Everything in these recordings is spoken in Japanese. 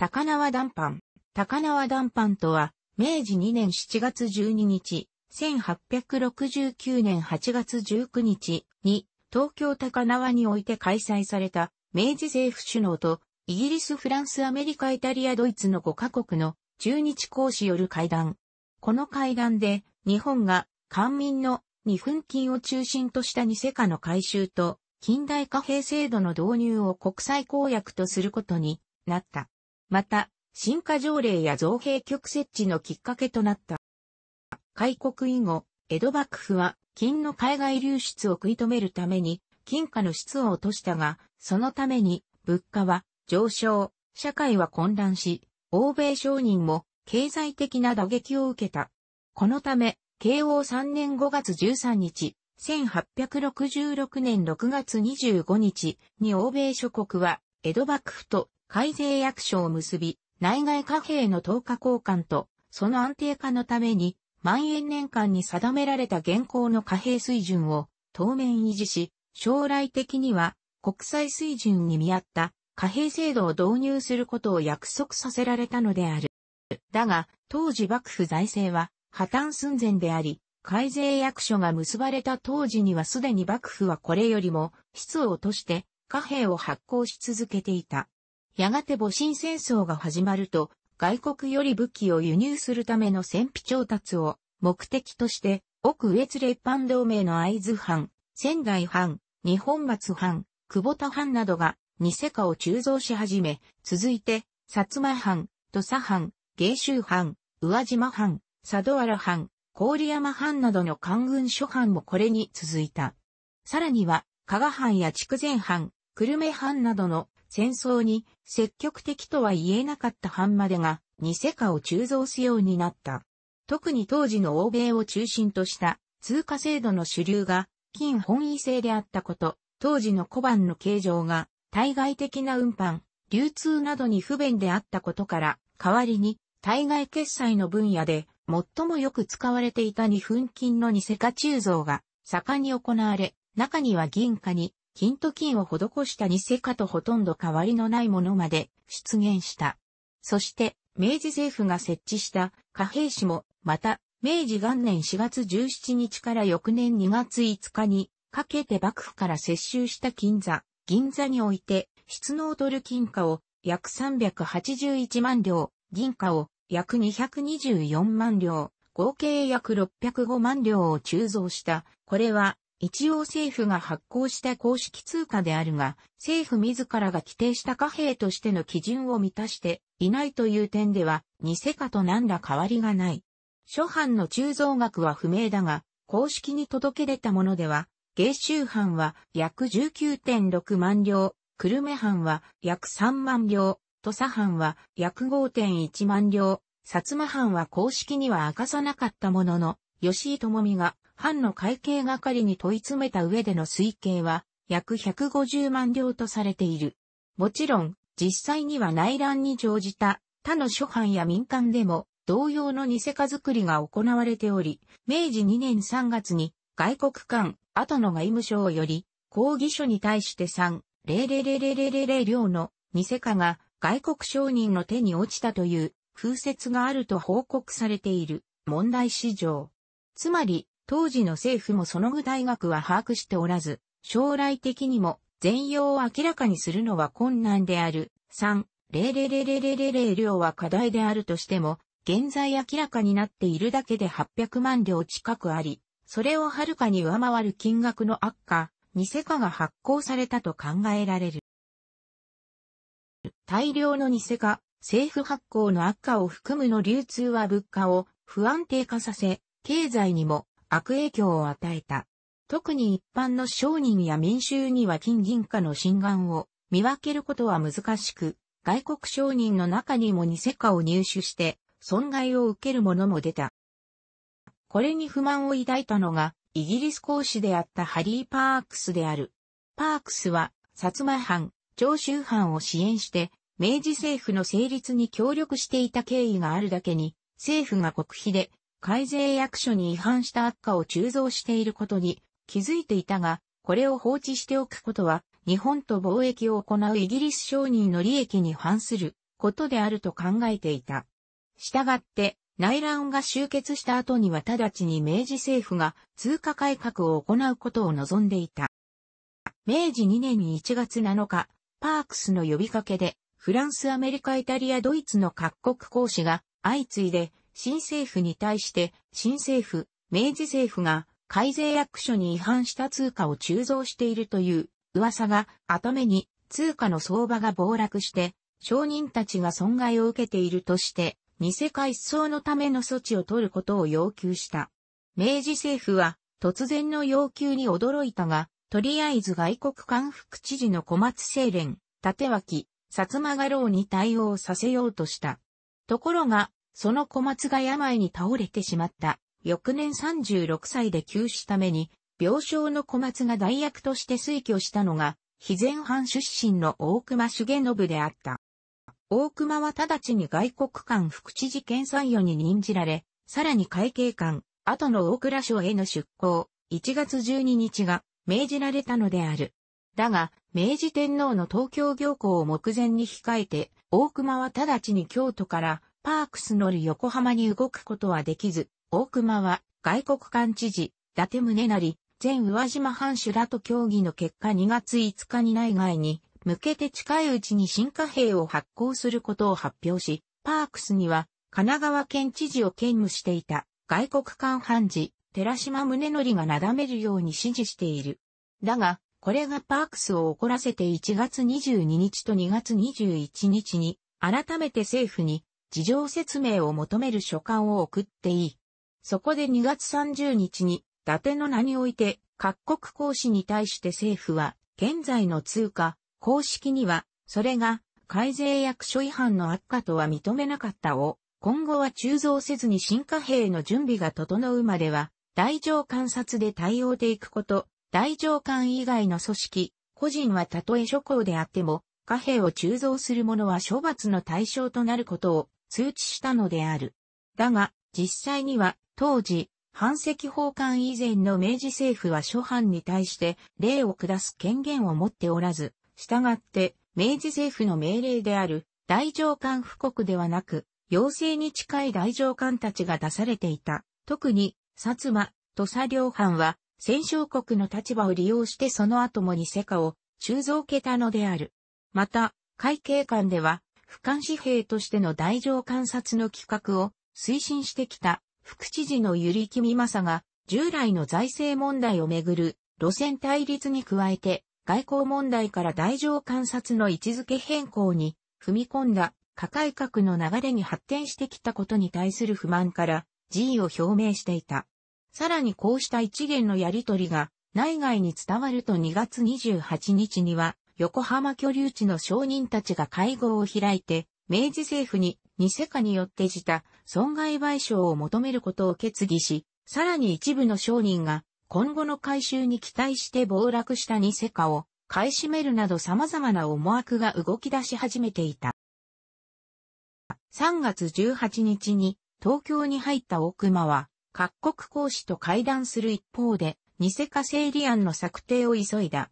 高輪談判。高輪談判とは、明治2年7月12日、1869年8月19日に、東京高輪において開催された、明治政府首脳と、イギリス、フランス、アメリカ、イタリア、ドイツの5カ国の中日公使よる会談。この会談で、日本が、官民の二分金を中心とした偽貨の回収と、近代貨幣制度の導入を国際公約とすることになった。また、進化条例や造幣局設置のきっかけとなった。開国以後、江戸幕府は金の海外流出を食い止めるために金貨の質を落としたが、そのために物価は上昇、社会は混乱し、欧米商人も経済的な打撃を受けた。このため、慶応3年5月13日、1866年6月25日に欧米諸国は江戸幕府と改税役所を結び、内外貨幣の等価交換と、その安定化のために、万円年間に定められた現行の貨幣水準を当面維持し、将来的には国際水準に見合った貨幣制度を導入することを約束させられたのである。だが、当時幕府財政は破綻寸前であり、改税役所が結ばれた当時にはすでに幕府はこれよりも質を落として貨幣を発行し続けていた。やがて戊辰戦争が始まると、外国より武器を輸入するための戦費調達を目的として、奥越列藩同盟の会津藩、仙台藩、日本松藩、久保田藩などが、ニセカを鋳造し始め、続いて、薩摩藩、土佐藩、芸州藩、宇和島藩、佐渡原藩、郡山藩などの官軍諸藩もこれに続いた。さらには、加賀藩や筑前藩、久留米藩などの戦争に積極的とは言えなかった半までが、ニセカを鋳造すようになった。特に当時の欧米を中心とした通貨制度の主流が金本位制であったこと、当時の小判の形状が対外的な運搬、流通などに不便であったことから、代わりに対外決済の分野で最もよく使われていた二分金のニセカ鋳造が盛んに行われ、中には銀貨に金と金を施した偽世家とほとんど変わりのないものまで出現した。そして、明治政府が設置した貨幣市も、また、明治元年4月17日から翌年2月5日に、かけて幕府から接収した金座、銀座において、質の取る金貨を約381万両、銀貨を約224万両、合計約605万両を鋳造した。これは一応政府が発行した公式通貨であるが、政府自らが規定した貨幣としての基準を満たしていないという点では、偽貨と何ら変わりがない。諸藩の鋳造額は不明だが、公式に届け出たものでは、芸州藩は約19.6万両、久留米藩は約3万両、土佐藩は約5.1万両、薩摩藩は公式には明かさなかったものの、吉井智美が藩の会計係に問い詰めた上での推計は、約150万両とされている。もちろん、実際には内乱に乗じた他の諸藩や民間でも同様の偽貨作りが行われており、明治2年3月に外国間後の外務省より抗議書に対して3、0 0 0 0 0 0両の偽貨が外国商人の手に落ちたという風説があると報告されている問題史上。つまり、当時の政府もその具体額は把握しておらず、将来的にも全容を明らかにするのは困難である。3、0 0 0 0 0 0量は課題であるとしても、現在明らかになっているだけで800万両近くあり、それをはるかに上回る金額の悪化、偽化が発行されたと考えられる。大量の偽化、政府発行の悪化を含むの流通は物価を不安定化させ、経済にも悪影響を与えた。特に一般の商人や民衆には金銀貨の心眼を見分けることは難しく、外国商人の中にも偽貨を入手して損害を受ける者も出た。これに不満を抱いたのがイギリス公使であったハリー・パークスである。パークスは薩摩藩、長州藩を支援して明治政府の成立に協力していた経緯があるだけに政府が国費で改税役所に違反した悪化を鋳造していることに気づいていたが、これを放置しておくことは、日本と貿易を行うイギリス商人の利益に反することであると考えていた。したがって、内乱が終結した後には直ちに明治政府が通貨改革を行うことを望んでいた。明治2年に1月7日、パークスの呼びかけで、フランス、アメリカ、イタリア、ドイツの各国公使が相次いで新政府に対して、新政府、明治政府が改税役所に違反した通貨を鋳造しているという噂が後目に通貨の相場が暴落して、商人たちが損害を受けているとして、偽改装のための措置を取ることを要求した。明治政府は突然の要求に驚いたが、とりあえず外国官副知事の小松清廉、立脇、薩摩家老に対応させようとした。ところが、その小松が病に倒れてしまった。翌年36歳で急死ために、病床の小松が代役として推挙したのが、肥前藩出身の大熊重信であった。大熊は直ちに外国間副知事検査員に任じられ、さらに会計官、後の大蔵省への出向、1月12日が命じられたのである。だが、明治天皇の東京行幸を目前に控えて、大熊は直ちに京都からパークス乗る横浜に動くことはできず、大熊は外国館知事、伊達宗成、前宇和島藩主らと協議の結果2月5日に内外に向けて近いうちに新貨幣を発行することを発表し、パークスには神奈川県知事を兼務していた外国館判事、寺島宗則がなだめるように指示している。だが、これがパークスを怒らせて1月22日と2月21日に改めて政府に事情説明を求める書簡を送っていい。そこで2月30日に、伊達の名において、各国公使に対して政府は、現在の通貨、公式には、それが、改税役所違反の悪化とは認めなかったを、今後は鋳造せずに新貨幣の準備が整うまでは、大乗観察で対応でいくこと、大乗観以外の組織、個人はたとえ諸行であっても、貨幣を鋳造する者は処罰の対象となることを通知したのである。だが、実際には、当時、反石法官以前の明治政府は諸藩に対して例を下す権限を持っておらず、従って明治政府の命令である大上官布告ではなく、要請に近い大上官たちが出されていた。特に、薩摩、土佐両藩は戦勝国の立場を利用してその後もに世界を鋳造けたのである。また、会計官では俯瞰紙幣としての大乗観察の企画を推進してきた副知事のゆりきみまさが、従来の財政問題をめぐる路線対立に加えて、外交問題から大乗観察の位置づけ変更に踏み込んだ過改革の流れに発展してきたことに対する不満から辞意を表明していた。さらにこうした一元のやりとりが内外に伝わると2月28日には横浜居留地の商人たちが会合を開いて、明治政府にニセカによって自他損害賠償を求めることを決議し、さらに一部の商人が今後の改修に期待して暴落したニセカを買い占めるなど様々な思惑が動き出し始めていた。3月18日に東京に入った大熊は各国公使と会談する一方でニセカ整理案の策定を急いだ。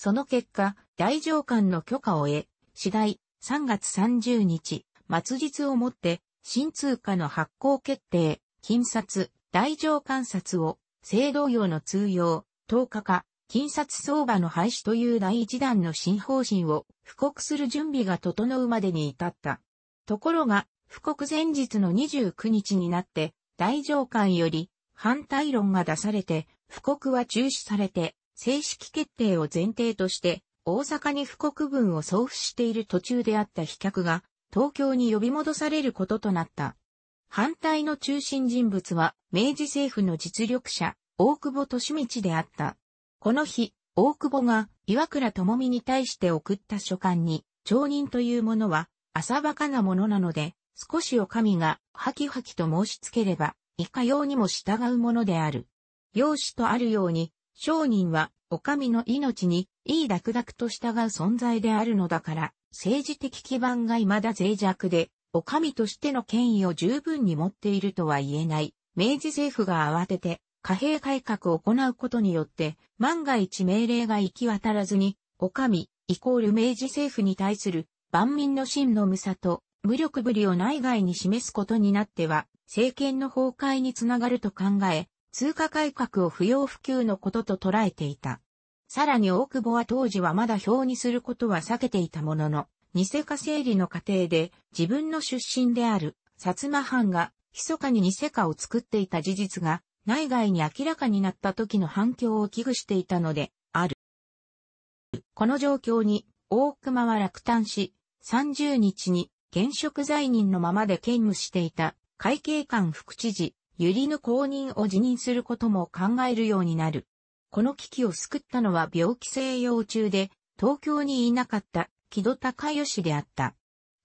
その結果、大上官の許可を得、次第3月30日、末日をもって、新通貨の発行決定、金札、大上官札を、制度用の通用、10日か、金札相場の廃止という第一弾の新方針を、布告する準備が整うまでに至った。ところが、布告前日の29日になって、大上官より、反対論が出されて、布告は中止されて、正式決定を前提として、大阪に布告文を送付している途中であった飛脚が、東京に呼び戻されることとなった。反対の中心人物は、明治政府の実力者、大久保利道であった。この日、大久保が岩倉智美に対して送った書簡に、町人というものは、浅ばかなものなので、少しお上が、はきはきと申しつければ、いかようにも従うものである。用紙とあるように、商人は、お上の命に、いい諾々と従う存在であるのだから、政治的基盤が未だ脆弱で、お上としての権威を十分に持っているとは言えない。明治政府が慌てて、貨幣改革を行うことによって、万が一命令が行き渡らずに、お上、イコール明治政府に対する、万民の真の無さと、無力ぶりを内外に示すことになっては、政権の崩壊につながると考え、通貨改革を不要不急のことと捉えていた。さらに大久保は当時はまだ表にすることは避けていたものの、偽貨整理の過程で自分の出身である薩摩藩が密かに偽貨を作っていた事実が内外に明らかになった時の反響を危惧していたのである。この状況に大熊は落胆し、30日に現職在任のままで兼務していた会計官副知事ユリの公認を辞任することも考えるようになる。この危機を救ったのは病気性幼中で、東京にいなかった木戸隆義であった。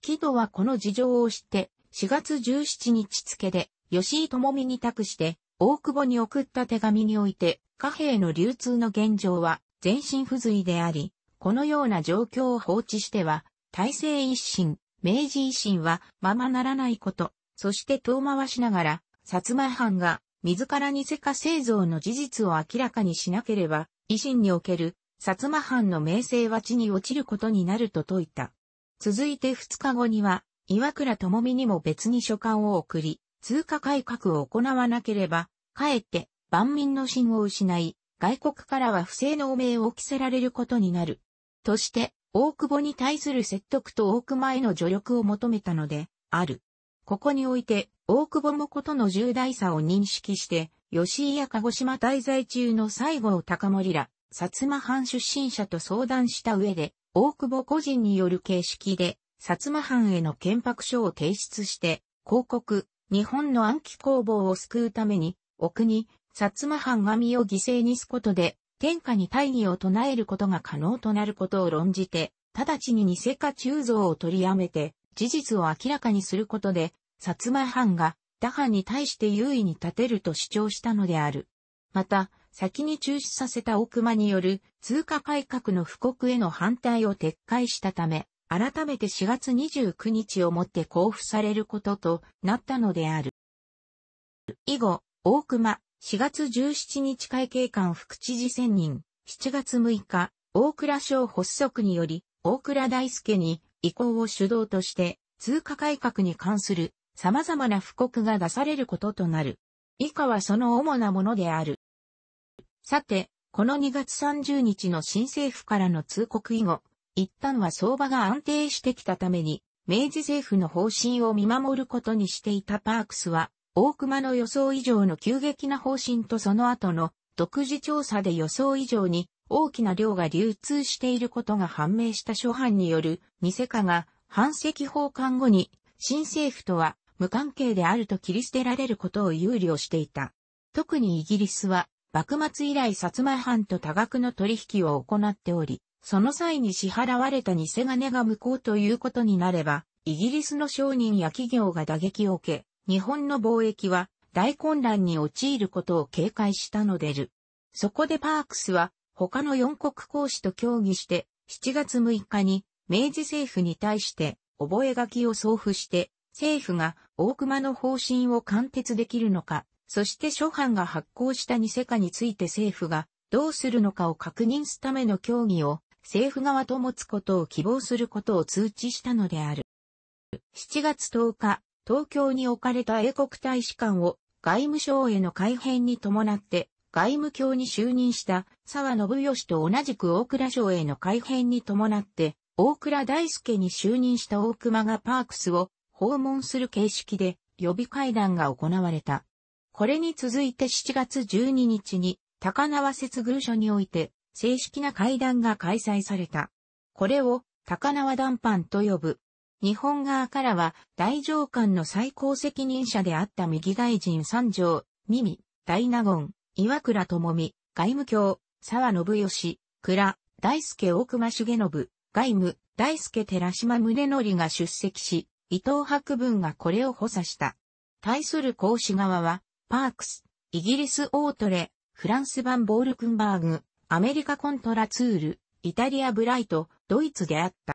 木戸はこの事情を知って、4月17日付で、吉井智美に託して、大久保に送った手紙において、貨幣の流通の現状は全身不随であり、このような状況を放置しては、体制一新、明治維新はままならないこと、そして遠回しながら、薩摩藩が自ら偽世製造の事実を明らかにしなければ、維新における薩摩藩の名声は地に落ちることになると説いた。続いて2日後には、岩倉智美にも別に書簡を送り、通貨改革を行わなければ、かえって万民の信を失い、外国からは不正の汚名を着せられることになる。として、大久保に対する説得と大久保への助力を求めたので、ある。ここにおいて、大久保もことの重大さを認識して、吉井や鹿児島滞在中の西郷隆盛ら、薩摩藩出身者と相談した上で、大久保個人による形式で、薩摩藩への憲白書を提出して、広告、日本の暗記工房を救うために、お国、薩摩藩神を犠牲にすことで、天下に大義を唱えることが可能となることを論じて、直ちに偽家鋳造を取りやめて、事実を明らかにすることで、薩摩藩が打藩に対して優位に立てると主張したのである。また、先に中止させた奥間による通貨改革の布告への反対を撤回したため、改めて4月29日をもって交付されることとなったのである。以後、大熊、4月17日会計官副知事選任、7月6日、大倉省発足により、大倉大輔に移行を主導として、通貨改革に関する様々な布告が出されることとなる。以下はその主なものである。さて、この2月30日の新政府からの通告以後、一旦は相場が安定してきたために、明治政府の方針を見守ることにしていたパークスは、大熊の予想以上の急激な方針とその後の独自調査で予想以上に大きな量が流通していることが判明した諸藩による偽化が反石奉還後に新政府とは無関係であると切り捨てられることを憂慮していた。特にイギリスは幕末以来薩摩藩と多額の取引を行っており、その際に支払われた偽金が無効ということになれば、イギリスの商人や企業が打撃を受け、日本の貿易は大混乱に陥ることを警戒したのでる。そこでパークスは他の4国公使と協議して、7月6日に明治政府に対して覚書を送付して、政府が大熊の方針を貫徹できるのか、そして諸藩が発行した偽貨について政府がどうするのかを確認すための協議を政府側と持つことを希望することを通知したのである。7月10日、東京に置かれた英国大使館を外務省への改編に伴って外務卿に就任した沢信義と同じく大倉省への改編に伴って、大倉大輔に就任した大熊がパークスを訪問する形式で予備会談が行われた。これに続いて7月12日に高輪接遇所において正式な会談が開催された。これを高輪談判と呼ぶ。日本側からは大上官の最高責任者であった右大臣三条、耳、大納言、岩倉智美、外務卿、沢信義、倉、大輔大隈重信、外務、大輔寺島宗則が出席し、伊藤博文がこれを補佐した。対する講師側は、パークス、イギリスオートレ、フランス版ボールクンバーグ、アメリカコントラツール、イタリアブライト、ドイツであった。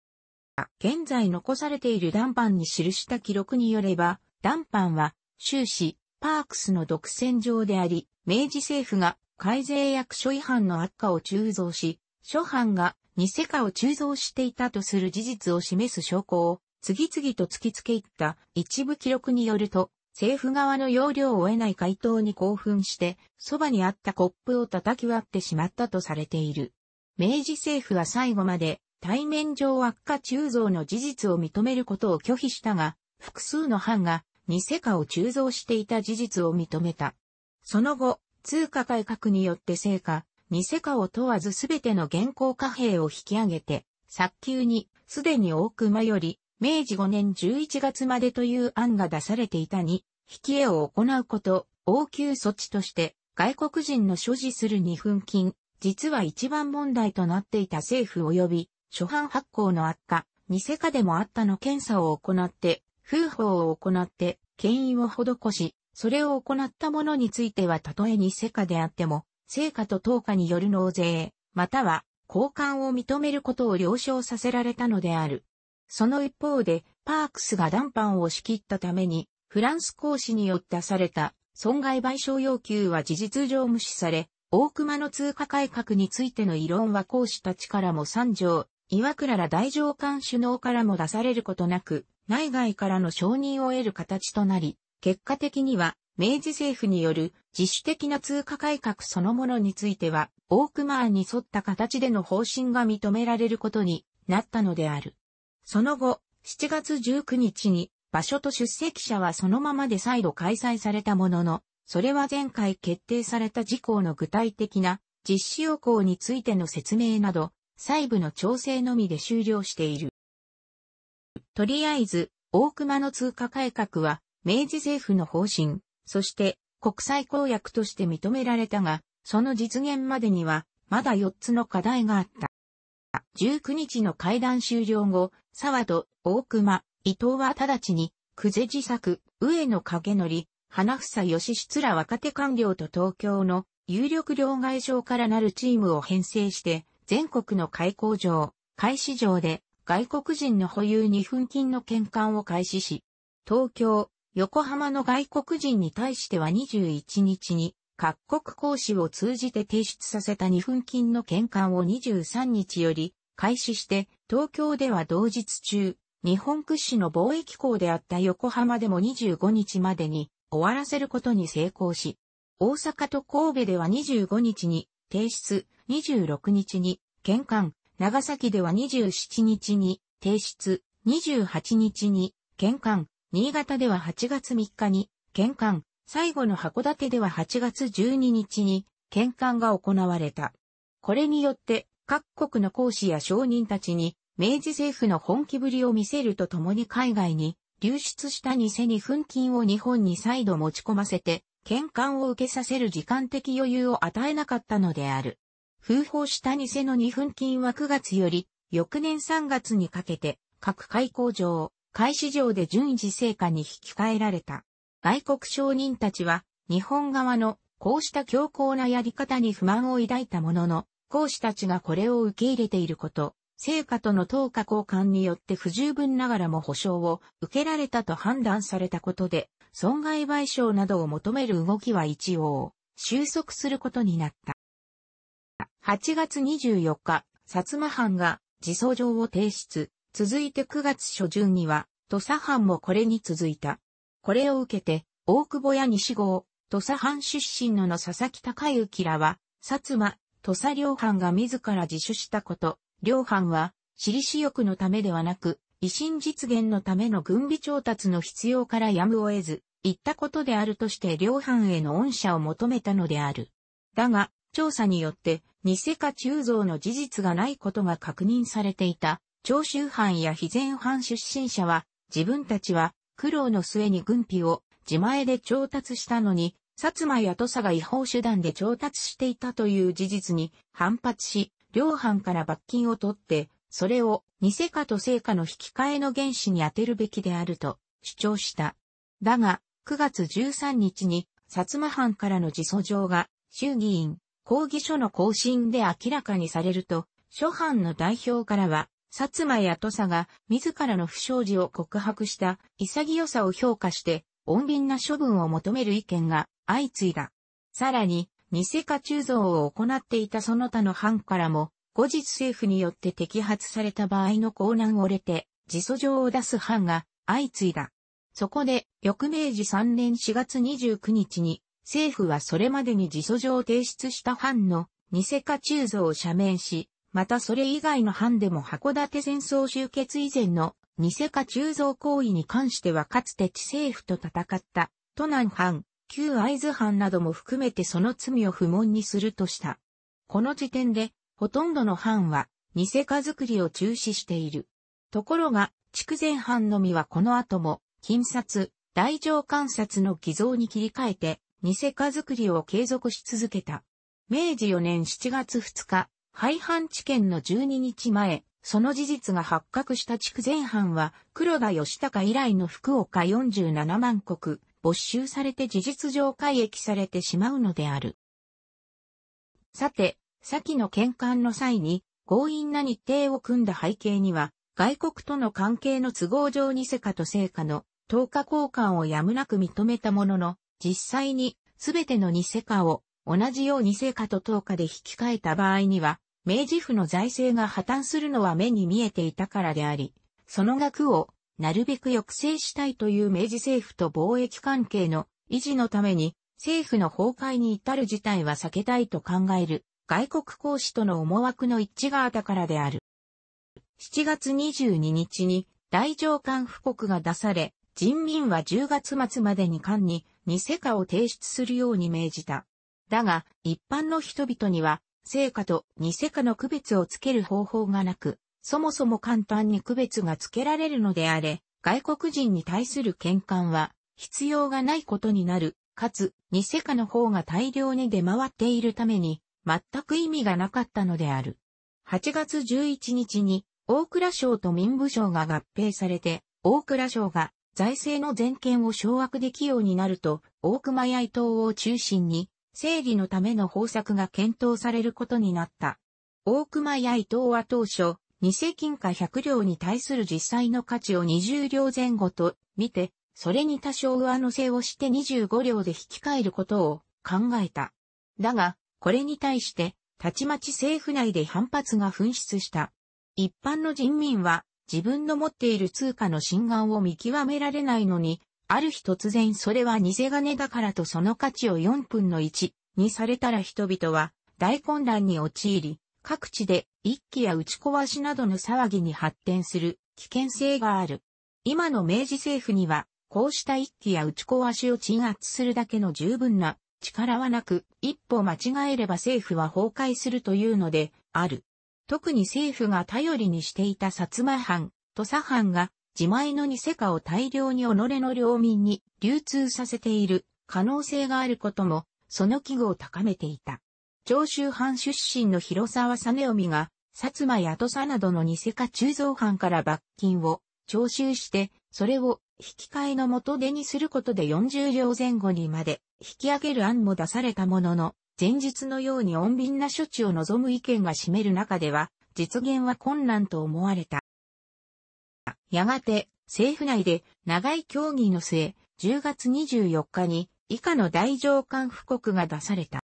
現在残されているダンパンに記した記録によれば、ダンパンは、終始、パークスの独占上であり、明治政府が改税役所違反の悪化を鋳造し、諸藩が偽化を鋳造していたとする事実を示す証拠を次々と突きつけいった一部記録によると、政府側の要領を得ない回答に興奮して、そばにあったコップを叩き割ってしまったとされている。明治政府は最後まで対面上悪化鋳造の事実を認めることを拒否したが、複数の藩が偽化を鋳造していた事実を認めた。その後、通貨改革によって成果、偽貨を問わずすべての現行貨幣を引き上げて、早急に、すでに大熊より、明治5年11月までという案が出されていたに、引き絵を行うこと、応急措置として、外国人の所持する二分金、実は一番問題となっていた政府及び、初版発行の悪化、偽貨でもあったの検査を行って、風法を行って、権威を施し、それを行ったものについてはたとえに世果であっても、成果と投下による納税、または交換を認めることを了承させられたのである。その一方で、パークスが談判を仕切ったために、フランス公使によって出された損害賠償要求は事実上無視され、大熊の通貨改革についての異論は公使たちからも参上、岩倉ら大上官首脳からも出されることなく、内外からの承認を得る形となり、結果的には、明治政府による自主的な通貨改革そのものについては、オークマーに沿った形での方針が認められることになったのである。その後、7月19日に場所と出席者はそのままで再度開催されたものの、それは前回決定された事項の具体的な実施要項についての説明など、細部の調整のみで終了している。とりあえず、大熊の通貨改革は明治政府の方針、そして国際公約として認められたが、その実現までには、まだ4つの課題があった。19日の会談終了後、沢戸、大熊、伊藤は直ちに、久世自作、上野景則、花房義出ら若手官僚と東京の有力両外相からなるチームを編成して、全国の開港場、開始場で外国人の保有に分金の献換を開始し、東京、横浜の外国人に対しては21日に各国講師を通じて提出させた2分金の献還を23日より開始して東京では同日中日本屈指の貿易港であった横浜でも25日までに終わらせることに成功し大阪と神戸では25日に提出26日に献還長崎では27日に提出28日に、献関、新潟では8月3日に、県間、最後の函館では8月12日に、県間が行われた。これによって、各国の講師や商人たちに、明治政府の本気ぶりを見せるとともに海外に流出した偽に粉金を日本に再度持ち込ませて、県嘩を受けさせる時間的余裕を与えなかったのである。風報した偽の二粉金は9月より、翌年3月にかけて、各開口場、海市場で順次成果に引き換えられた。外国商人たちは、日本側のこうした強硬なやり方に不満を抱いたものの、講師たちがこれを受け入れていること、成果との等価交換によって不十分ながらも保証を受けられたと判断されたことで、損害賠償などを求める動きは一応、収束することになった。8月24日、薩摩藩が自訴状を提出。続いて9月初旬には、土佐藩もこれに続いた。これを受けて、大久保や西郷、土佐藩出身のの佐々木隆之らは、薩摩、土佐両藩が自ら自首したこと、両藩は、私利私欲のためではなく、維新実現のための軍備調達の必要からやむを得ず、言ったことであるとして両藩への恩赦を求めたのである。だが、調査によって、偽か鋳造の事実がないことが確認されていた長州藩や肥前藩出身者は、自分たちは苦労の末に軍費を自前で調達したのに、薩摩や土佐が違法手段で調達していたという事実に反発し、両藩から罰金を取って、それを偽かと成果の引き換えの原資に充てるべきであると主張した。だが、9月13日に薩摩藩からの自訴状が衆議院、抗議書の更新で明らかにされると、諸藩の代表からは薩摩や土佐が自らの不祥事を告白した潔さを評価して、穏便な処分を求める意見が相次いだ。さらに、偽家鋳造を行っていたその他の藩からも、後日政府によって摘発された場合の公難を得て、自訴状を出す藩が相次いだ。そこで、翌明治3年4月29日に、政府はそれまでに自訴状を提出した藩の偽家鋳造を赦免し、またそれ以外の藩でも函館戦争終結以前の偽か鋳造行為に関してはかつて地政府と戦った、都南藩、旧会津藩なども含めてその罪を不問にするとした。この時点で、ほとんどの藩は、偽家作りを中止している。ところが、筑前藩のみはこの後も、金札、大乗観察の偽造に切り替えて、偽家作りを継続し続けた。明治4年7月2日、廃藩置県の12日前、その事実が発覚した地区前半は、黒田義高以来の福岡47万国、没収されて事実上改易されてしまうのである。さて、先の見艦の際に、強引な日程を組んだ背景には、外国との関係の都合上にせかと成果の等価交換をやむなく認めたものの、実際にすべての偽かを同じようにせかと10日で引き換えた場合には、明治府の財政が破綻するのは目に見えていたからであり、その額をなるべく抑制したいという明治政府と貿易関係の維持のために政府の崩壊に至る事態は避けたいと考える外国公使との思惑の一致があったからである。7月22日に大上官布告が出され、人民は10月末までに官に偽貨を提出するように命じた。だが、一般の人々には成果と偽価の区別をつける方法がなく、そもそも簡単に区別がつけられるのであれ、外国人に対する喧嘩は必要がないことになる、かつ、偽価の方が大量に出回っているために、全く意味がなかったのである。8月11日に、大蔵省と民部省が合併されて、大蔵省が財政の全権を掌握できようになると、大熊谷伊藤を中心に、正義のための方策が検討されることになった。大熊や伊藤は当初、偽金貨100両に対する実際の価値を20両前後と見て、それに多少上乗せをして25両で引き換えることを考えた。だが、これに対して、たちまち政府内で反発が噴出した。一般の人民は、自分の持っている通貨の心眼を見極められないのに、ある日突然それは偽金だからとその価値を4分の1にされたら人々は大混乱に陥り、各地で一気や打ち壊しなどの騒ぎに発展する危険性がある。今の明治政府には、こうした一気や打ち壊しを鎮圧するだけの十分な力はなく、一歩間違えれば政府は崩壊するというのである。特に政府が頼りにしていた薩摩藩、土佐藩が自前のニセカを大量に己の領民に流通させている可能性があることも、その危惧を高めていた。長州藩出身の広沢実臣が、薩摩や土佐などのニセカ鋳造藩から罰金を徴収して、それを引き換えの元手にすることで40両前後にまで引き上げる案も出されたものの、前日のように穏便な処置を望む意見が占める中では、実現は困難と思われた。やがて、政府内で長い協議の末、10月24日に以下の大上官布告が出された。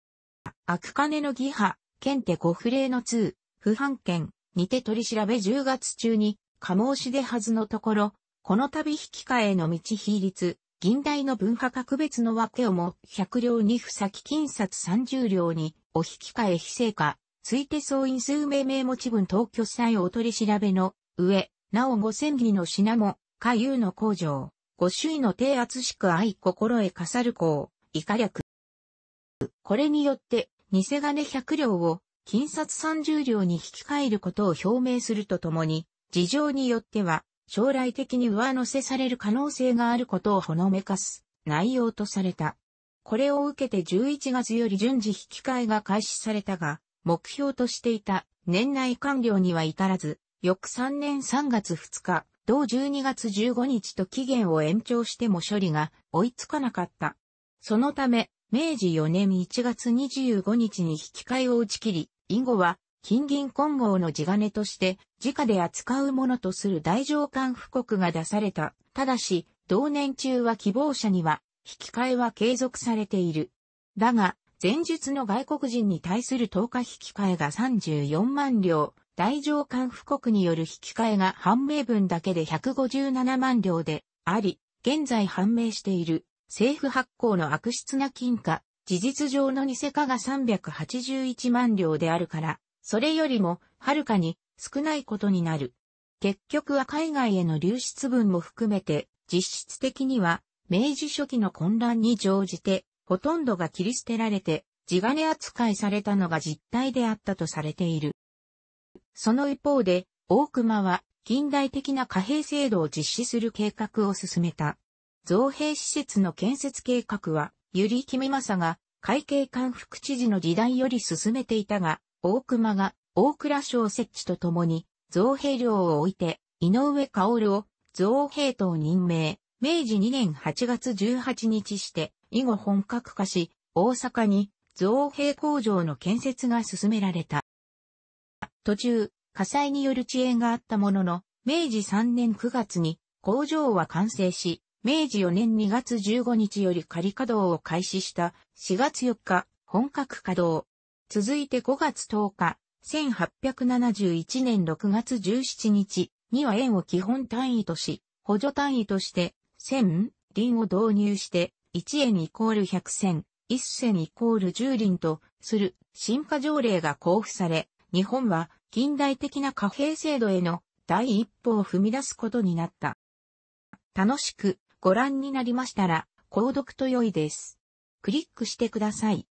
悪金の義派、検手五不礼の通、不判権、にて取り調べ10月中に、加申し出はずのところ、この度引き換えの道比率、銀代の文化格別の分けをも100両に不先金札30両に、お引き換え非正化、ついて総員数名名持分当居採用取り調べの上、なお五千里の品も、下遊の工場、五周の低圧しく愛心へかさる公、以下略。これによって、偽金百両を、金札三十両に引き換えることを表明するとともに、事情によっては、将来的に上乗せされる可能性があることをほのめかす内容とされた。これを受けて11月より順次引き換えが開始されたが、目標としていた年内完了には至らず、翌3年3月2日、同12月15日と期限を延長しても処理が追いつかなかった。そのため、明治4年1月25日に引き換えを打ち切り、以後は金銀混合の地金として、自家で扱うものとする大上官布告が出された。ただし、同年中は希望者には、引き換えは継続されている。だが、前述の外国人に対する10日引き換えが34万両、大乗官布国による引き換えが判明分だけで157万両であり、現在判明している政府発行の悪質な金貨、事実上の偽貨が381万両であるから、それよりもはるかに少ないことになる。結局は海外への流出分も含めて、実質的には明治初期の混乱に乗じて、ほとんどが切り捨てられて、地金扱いされたのが実態であったとされている。その一方で、大熊は近代的な貨幣制度を実施する計画を進めた。造幣施設の建設計画は、ゆりきみまさが、会計官副知事の時代より進めていたが、大熊が大倉省設置とともに、造幣料を置いて、井上薫を造幣等任命、明治2年8月18日して、以後本格化し、大阪に造幣工場の建設が進められた。途中、火災による遅延があったものの、明治3年9月に工場は完成し、明治4年2月15日より仮稼働を開始した4月4日、本格稼働。続いて5月10日、1871年6月17日には円を基本単位とし、補助単位として、1000輪を導入して、1円イコール100銭、1銭イコール10輪とする新化条例が交付され、日本は近代的な貨幣制度への第一歩を踏み出すことになった。楽しくご覧になりましたら、購読と良いです。クリックしてください。